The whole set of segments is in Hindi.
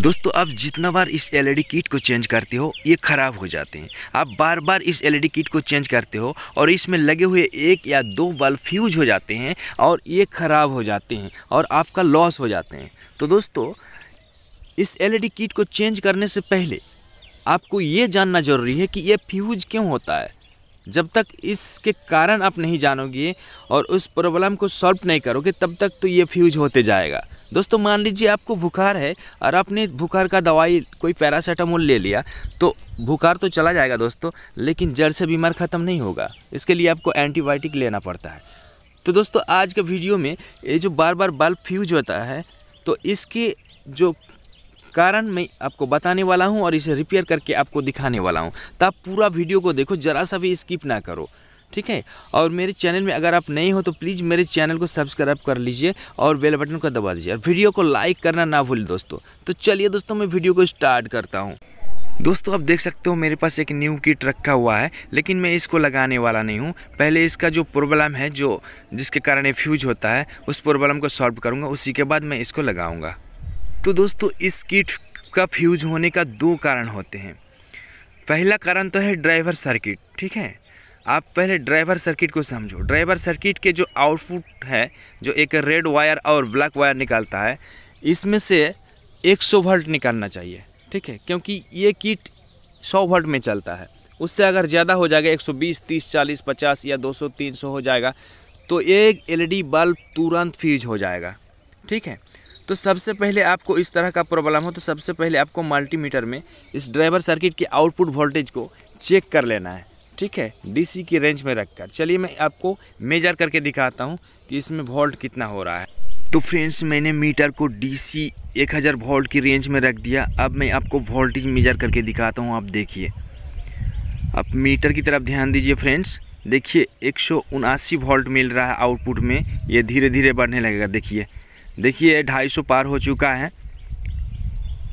दोस्तों आप जितना बार इस एलईडी e किट को चेंज करते हो ये ख़राब हो जाते हैं आप बार बार इस एलईडी e किट को चेंज करते हो और इसमें लगे हुए एक या दो बल्ब फ्यूज हो जाते हैं और ये ख़राब हो जाते हैं और आपका लॉस हो जाते हैं तो दोस्तों इस एलईडी e किट को चेंज करने से पहले आपको ये जानना ज़रूरी है कि ये फ्यूज क्यों होता है जब तक इसके कारण आप नहीं जानोगे और उस प्रॉब्लम को सॉल्व नहीं करोगे तब तक तो ये फ्यूज होते जाएगा दोस्तों मान लीजिए आपको बुखार है और आपने बुखार का दवाई कोई पैरासीटामोल ले लिया तो बुखार तो चला जाएगा दोस्तों लेकिन जड़ से बीमार ख़त्म नहीं होगा इसके लिए आपको एंटीबायोटिक लेना पड़ता है तो दोस्तों आज के वीडियो में ये जो बार बार बल्ब फ्यूज होता है तो इसके जो कारण मैं आपको बताने वाला हूँ और इसे रिपेयर करके आपको दिखाने वाला हूँ तो आप पूरा वीडियो को देखो ज़रा सा भी स्किप ना करो ठीक है और मेरे चैनल में अगर आप नए हो तो प्लीज़ मेरे चैनल को सब्सक्राइब कर लीजिए और बेल बटन को दबा दीजिए और वीडियो को लाइक करना ना भूलें दोस्तों तो चलिए दोस्तों मैं वीडियो को स्टार्ट करता हूँ दोस्तों आप देख सकते हो मेरे पास एक न्यू किट रखा हुआ है लेकिन मैं इसको लगाने वाला नहीं हूँ पहले इसका जो प्रॉब्लम है जो जिसके कारण ये फ्यूज होता है उस प्रॉब्लम को सॉल्व करूँगा उसी के बाद मैं इसको लगाऊँगा तो दोस्तों इस किट का फ्यूज होने का दो कारण होते हैं पहला कारण तो है ड्राइवर सर्किट ठीक है आप पहले ड्राइवर सर्किट को समझो ड्राइवर सर्किट के जो आउटपुट है जो एक रेड वायर और ब्लैक वायर निकालता है इसमें से 100 वोल्ट निकालना चाहिए ठीक है क्योंकि ये किट 100 वोल्ट में चलता है उससे अगर ज़्यादा हो जाएगा 120, 30, 40, 50 या 200, 300 हो जाएगा तो एक एलईडी बल्ब तुरंत फ्यूज हो जाएगा ठीक है तो सबसे पहले आपको इस तरह का प्रॉब्लम हो तो सबसे पहले आपको मल्टीमीटर में इस ड्राइवर सर्किट के आउटपुट वोल्टेज को चेक कर लेना है ठीक है डीसी की रेंज में रखकर चलिए मैं आपको मेजर करके दिखाता हूँ कि इसमें वोल्ट कितना हो रहा है तो फ्रेंड्स मैंने मीटर को डीसी 1000 वोल्ट की रेंज में रख दिया अब मैं आपको वोल्टेज मेजर करके दिखाता हूँ आप देखिए आप मीटर की तरफ ध्यान दीजिए फ्रेंड्स देखिए एक वोल्ट मिल रहा है आउटपुट में ये धीरे धीरे बढ़ने लगेगा देखिए देखिए ढाई सौ पार हो चुका है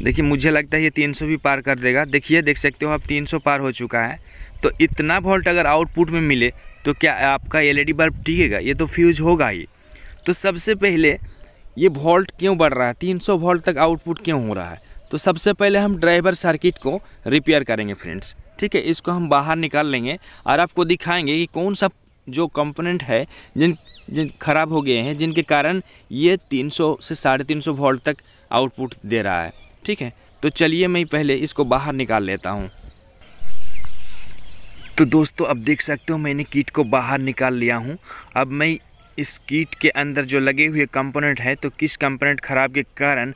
देखिए मुझे लगता है ये तीन सौ भी पार कर देगा देखिए देख सकते हो अब तीन सौ पार हो चुका है तो इतना वोल्ट अगर आउटपुट में मिले तो क्या आपका एलईडी बल्ब e टिकेगा ये तो फ्यूज होगा ही तो सबसे पहले ये वोल्ट क्यों बढ़ रहा है 300 वोल्ट तक आउटपुट क्यों हो रहा है तो सबसे पहले हम ड्राइवर सर्किट को रिपेयर करेंगे फ्रेंड्स ठीक है इसको हम बाहर निकाल लेंगे और आपको दिखाएंगे कि कौन सा जो कंपोनेंट है जिन जिन खराब हो गए हैं जिनके कारण ये 300 से साढ़े तीन सौ वोल्ट तक आउटपुट दे रहा है ठीक है तो चलिए मैं पहले इसको बाहर निकाल लेता हूँ तो दोस्तों अब देख सकते हो मैंने कीट को बाहर निकाल लिया हूँ अब मैं इस कीट के अंदर जो लगे हुए कंपोनेंट है तो किस कंपोनेंट ख़राब के कारण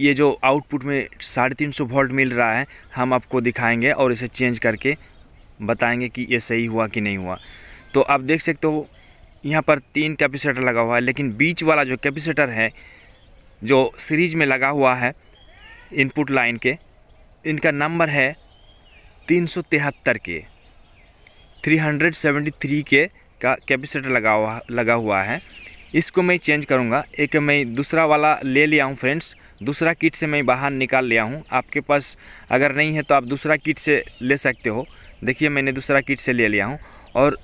ये जो आउटपुट में साढ़े तीन सौ वोल्ट मिल रहा है हम आपको दिखाएंगे और इसे चेंज करके बताएंगे कि ये सही हुआ कि नहीं हुआ तो आप देख सकते हो यहाँ पर तीन कैपेसिटर लगा हुआ है लेकिन बीच वाला जो कैपेसिटर है जो सीरीज में लगा हुआ है इनपुट लाइन के इनका नंबर है तीन के 373 के का कैपेसिटर लगा हुआ लगा हुआ है इसको मैं चेंज करूँगा एक मैं दूसरा वाला ले लिया हूँ फ्रेंड्स दूसरा किट से मैं बाहर निकाल लिया हूँ आपके पास अगर नहीं है तो आप दूसरा किट से ले सकते हो देखिए मैंने दूसरा किट से ले लिया हूँ और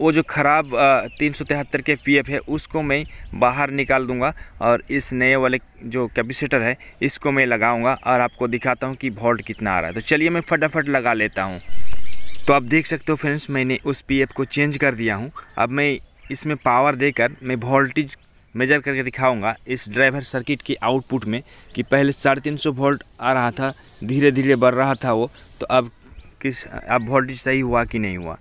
वो जो ख़राब तीन सौ तिहत्तर के पी है उसको मैं बाहर निकाल दूंगा और इस नए वाले जो कैपेसिटर है इसको मैं लगाऊंगा और आपको दिखाता हूँ कि वोल्ट कितना आ रहा है तो चलिए मैं फटाफट लगा लेता हूँ तो आप देख सकते हो फ्रेंड्स मैंने उस पीएफ को चेंज कर दिया हूँ अब मैं इसमें पावर देकर मैं वोल्टेज मेजर करके दिखाऊंगा इस ड्राइवर सर्किट के आउटपुट में कि पहले साढ़े तीन सौ वोल्ट आ रहा था धीरे धीरे बढ़ रहा था वो तो अब किस अब वोल्टेज सही हुआ कि नहीं हुआ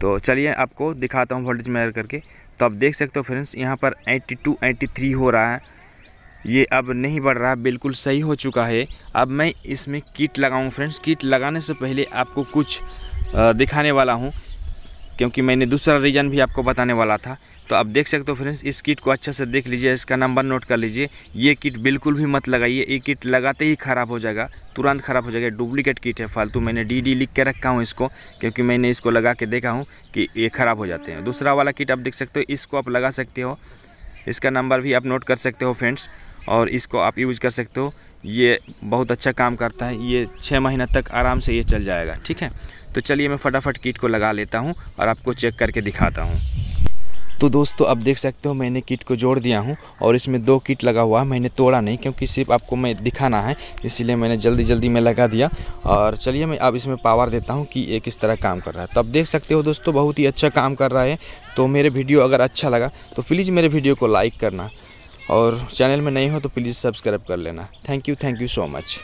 तो चलिए आपको दिखाता हूँ वोल्टेज मेजर करके तो आप देख सकते हो फ्रेंड्स यहाँ पर एट्टी थ्री हो रहा है ये अब नहीं बढ़ रहा बिल्कुल सही हो चुका है अब मैं इसमें किट लगाऊँ फ्रेंड्स किट लगाने से पहले आपको कुछ दिखाने वाला हूँ क्योंकि मैंने दूसरा रीजन भी आपको बताने वाला था तो आप देख सकते हो फ्रेंड्स इस किट को अच्छे से देख लीजिए इसका नंबर नोट कर लीजिए ये किट बिल्कुल भी मत लगाइए ये किट लगाते ही ख़राब हो जाएगा तुरंत ख़राब हो जाएगा डुप्लीकेट किट है फालतू मैंने डी डी लिख के रखा हूँ इसको क्योंकि मैंने इसको लगा के देखा हूँ कि ये ख़राब हो जाते हैं दूसरा वाला किट आप देख सकते हो इसको आप लगा सकते हो इसका नंबर भी आप नोट कर सकते हो फ्रेंड्स और इसको आप यूज कर सकते हो ये बहुत अच्छा काम करता है ये छः महीना तक आराम से ये चल जाएगा ठीक है तो चलिए मैं फटाफट किट को लगा लेता हूँ और आपको चेक करके दिखाता हूँ तो दोस्तों अब देख सकते हो मैंने किट को जोड़ दिया हूँ और इसमें दो किट लगा हुआ है मैंने तोड़ा नहीं क्योंकि सिर्फ आपको मैं दिखाना है इसीलिए मैंने जल्दी जल्दी में लगा दिया और चलिए मैं अब इसमें पावर देता हूँ कि ये किस तरह काम कर रहा है तो अब देख सकते हो दोस्तों बहुत ही अच्छा काम कर रहा है तो मेरे वीडियो अगर अच्छा लगा तो प्लीज़ मेरे वीडियो को लाइक करना और चैनल में नहीं हो तो प्लीज़ सब्सक्राइब कर लेना thank you thank you so much